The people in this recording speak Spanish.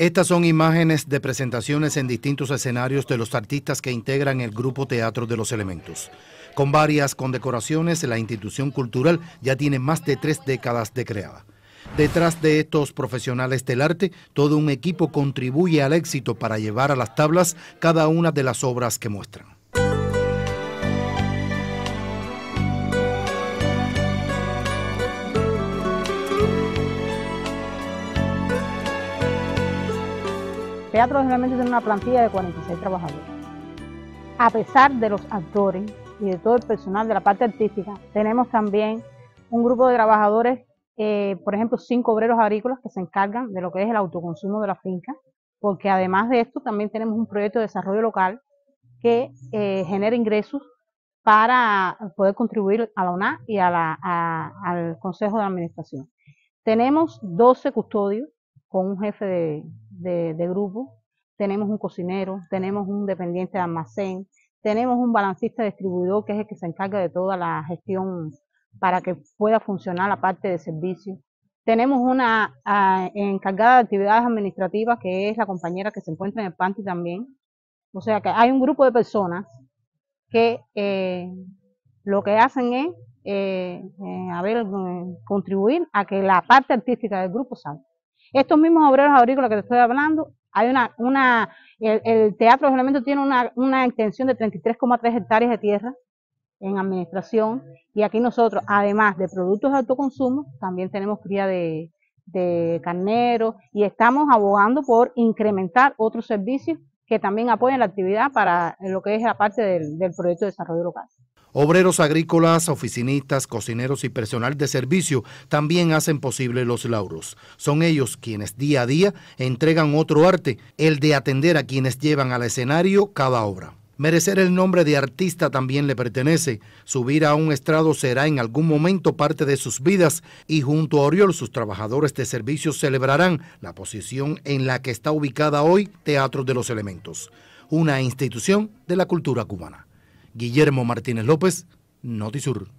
Estas son imágenes de presentaciones en distintos escenarios de los artistas que integran el grupo Teatro de los Elementos. Con varias condecoraciones, la institución cultural ya tiene más de tres décadas de creada. Detrás de estos profesionales del arte, todo un equipo contribuye al éxito para llevar a las tablas cada una de las obras que muestran. teatro generalmente tiene una plantilla de 46 trabajadores. A pesar de los actores y de todo el personal de la parte artística, tenemos también un grupo de trabajadores, eh, por ejemplo, cinco obreros agrícolas que se encargan de lo que es el autoconsumo de la finca, porque además de esto también tenemos un proyecto de desarrollo local que eh, genera ingresos para poder contribuir a la UNA y al Consejo de Administración. Tenemos 12 custodios con un jefe de, de, grupo, tenemos un cocinero, tenemos un dependiente de almacén, tenemos un balancista distribuidor que es el que se encarga de toda la gestión para que pueda funcionar la parte de servicio. Tenemos una encargada de actividades administrativas que es la compañera que se encuentra en el PANTI también. O sea que hay un grupo de personas que eh, lo que hacen es eh, eh, contribuir a que la parte artística del grupo salga. Estos mismos obreros agrícolas que te estoy hablando, hay una, una el, teatro de tiene una, extensión de 33,3 hectáreas de tierra en administración y aquí nosotros, además de productos de autoconsumo, también tenemos cría de, de carneros y estamos abogando por incrementar otros servicios que también apoyen la actividad para lo que es la parte del proyecto de desarrollo local. Obreros agrícolas, oficinistas, cocineros y personal de servicio también hacen posible los lauros. Son ellos quienes día a día entregan otro arte, el de atender a quienes llevan al escenario cada obra. Merecer el nombre de artista también le pertenece. Subir a un estrado será en algún momento parte de sus vidas y junto a Oriol sus trabajadores de servicio celebrarán la posición en la que está ubicada hoy Teatro de los Elementos, una institución de la cultura cubana. Guillermo Martínez López, Notisur.